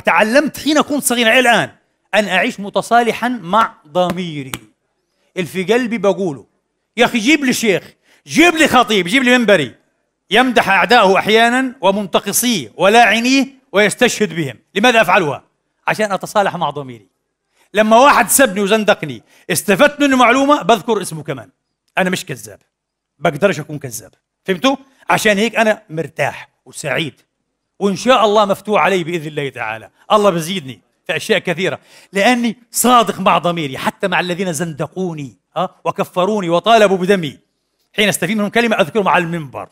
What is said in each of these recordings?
تعلمت حين كنت صغيرا الآن أن أعيش متصالحا مع ضميري اللي في قلبي بقوله يا أخي جيب لي شيخ جيب لي خطيب جيب لي منبري يمدح أعدائه أحيانا ومنتقصيه ولاعنيه ويستشهد بهم لماذا أفعلها؟ عشان أتصالح مع ضميري لما واحد سبني وزندقني استفدت منه معلومة بذكر اسمه كمان أنا مش كذاب بقدرش أكون كذاب فهمتوا؟ عشان هيك أنا مرتاح وسعيد وان شاء الله مفتوح علي باذن الله تعالى الله بزيدني في اشياء كثيره لاني صادق مع ضميري حتى مع الذين زندقوني ها وكفروني وطالبوا بدمي حين استفيد منهم كلمه اذكرهم على المنبر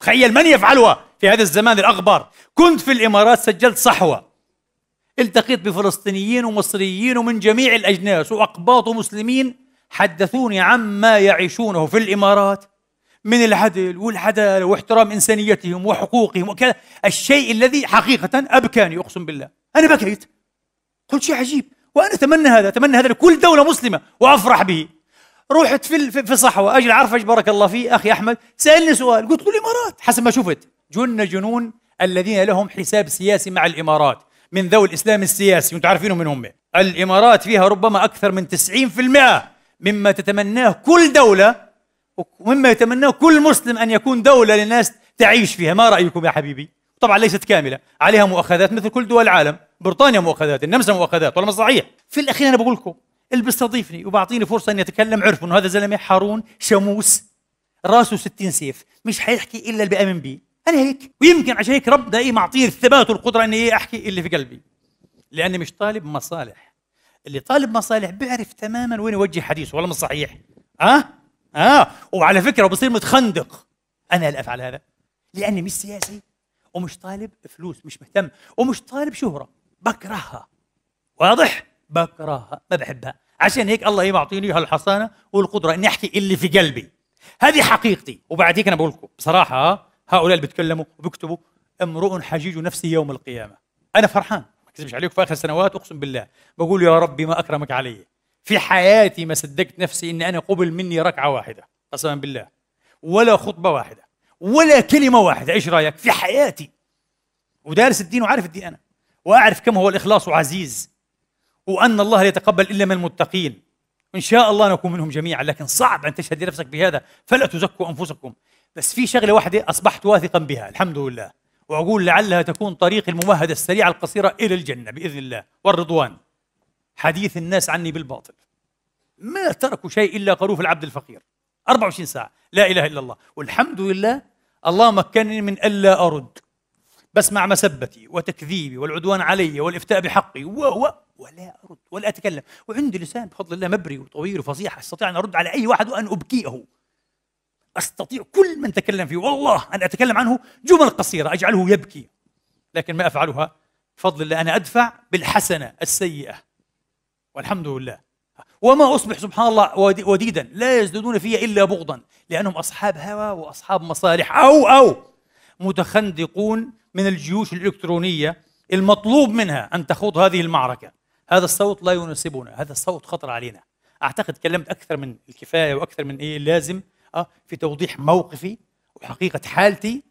تخيل من يفعلها في هذا الزمان الاغبر كنت في الامارات سجلت صحوه التقيت بفلسطينيين ومصريين ومن جميع الاجناس واقباط ومسلمين حدثوني عما يعيشونه في الامارات من العدل والعدالة واحترام إنسانيتهم وحقوقهم وكذا الشيء الذي حقيقة أبكاني أقسم بالله أنا بكيت قلت شيء عجيب وأنا أتمنى هذا أتمنى هذا لكل دولة مسلمة وأفرح به رحت في في صحوة أجل عرفش بارك الله فيه أخي أحمد سألني سؤال قلت له الإمارات حسب ما شفت جن جنون الذين لهم حساب سياسي مع الإمارات من ذوي الإسلام السياسي وأنتم عارفينهم من هم الإمارات فيها ربما أكثر من 90% مما تتمناه كل دولة ومما يتمناه كل مسلم أن يكون دولة للناس تعيش فيها ما رأيكم يا حبيبي طبعا ليست كاملة عليها مؤاخذات مثل كل دول العالم بريطانيا مؤاخذات النمسا مؤاخذات ولا صحيح في الأخير أنا بقول لكم اللي بيستضيفني وبعطيني فرصة اني اتكلم عرفوا أنه هذا زلمة حارون شموس راسه 60 سيف مش حيحكي إلا اللي بآمن بي أنا هيك ويمكن عشان هيك ربنا إيه معطيني الثبات والقدرة أني إيه أحكي اللي في قلبي لأني مش طالب مصالح اللي طالب مصالح بيعرف تماما وين يوجه حديثه ولا مش صحيح أه اه وعلى فكره وبصير متخندق انا اللي افعل هذا لاني مش سياسي ومش طالب فلوس مش مهتم ومش طالب شهره بكرهها واضح بكرهها ما بحبها عشان هيك الله يعطيني هالحصانه والقدره اني احكي اللي في قلبي هذه حقيقتي وبعد هيك انا بقول لكم بصراحه هؤلاء اللي بيتكلموا وبيكتبوا امرؤ حجيج نفسي يوم القيامه انا فرحان ما اكذبش عليكم في اخر سنوات اقسم بالله بقول يا ربي ما اكرمك علي في حياتي ما صدقت نفسي اني أنا قبل مني ركعة واحدة قسما بالله ولا خطبة واحدة ولا كلمة واحدة إيش رأيك في حياتي ودارس الدين وعارف الدين أنا وأعرف كم هو الإخلاص عزيز وأن الله لا يتقبل إلا من المتقين إن شاء الله نكون منهم جميعا لكن صعب أن تشهد لنفسك بهذا فلا تزكوا أنفسكم بس في شغلة واحدة أصبحت واثقا بها الحمد لله وأقول لعلها تكون طريق الممهدة السريعة القصيرة إلى الجنة بإذن الله والرضوان حديث الناس عني بالباطل ما تركوا شيء إلا قروف العبد الفقير 24 ساعة لا إله إلا الله والحمد لله الله مكنني من ألا أرد بسمع مسبتي وتكذيبي والعدوان علي والإفتاء بحقي و و ولا أرد ولا أتكلم وعندي لسان بفضل الله مبري وطويل وفصيح أستطيع أن أرد على أي واحد وأن أبكيه أستطيع كل من تكلم فيه والله أن أتكلم عنه جمل قصيرة أجعله يبكي لكن ما أفعلها بفضل الله أنا أدفع بالحسنة السيئة والحمد لله وما أصبح سبحان الله وديدا لا يزدادون في إلا بغضا لأنهم أصحاب هوى وأصحاب مصالح أو أو متخندقون من الجيوش الإلكترونية المطلوب منها أن تخوض هذه المعركة هذا الصوت لا يناسبنا هذا الصوت خطر علينا أعتقد تكلمت أكثر من الكفاية وأكثر من إيه اللازم آه، في توضيح موقفي وحقيقة حالتي